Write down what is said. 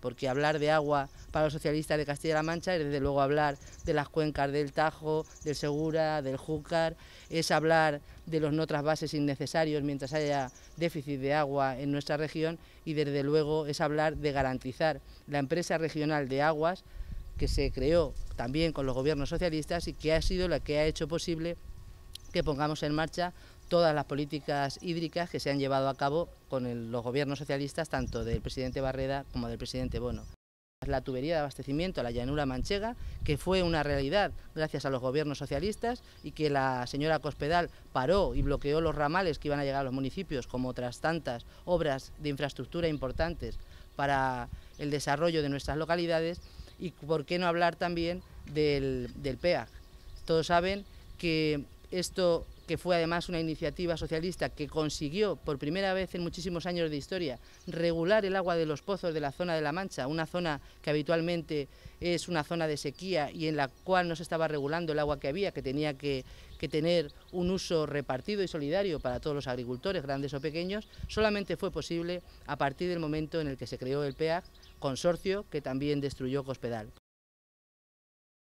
porque hablar de agua para los socialistas de Castilla-La Mancha es desde luego hablar de las cuencas del Tajo, del Segura, del Júcar, es hablar de los no bases innecesarios mientras haya déficit de agua en nuestra región y desde luego es hablar de garantizar la empresa regional de aguas que se creó también con los gobiernos socialistas y que ha sido la que ha hecho posible que pongamos en marcha todas las políticas hídricas que se han llevado a cabo con los gobiernos socialistas, tanto del presidente Barreda como del presidente Bono. La tubería de abastecimiento a la llanura manchega, que fue una realidad gracias a los gobiernos socialistas y que la señora Cospedal paró y bloqueó los ramales que iban a llegar a los municipios, como otras tantas obras de infraestructura importantes para el desarrollo de nuestras localidades. Y por qué no hablar también del, del Todos saben que esto que fue además una iniciativa socialista que consiguió por primera vez en muchísimos años de historia regular el agua de los pozos de la zona de La Mancha, una zona que habitualmente es una zona de sequía y en la cual no se estaba regulando el agua que había, que tenía que, tener un uso repartido y solidario para todos los agricultores, grandes o pequeños, solamente fue posible a partir del momento en el que se creó el PEAC, consorcio que también destruyó Cospedal.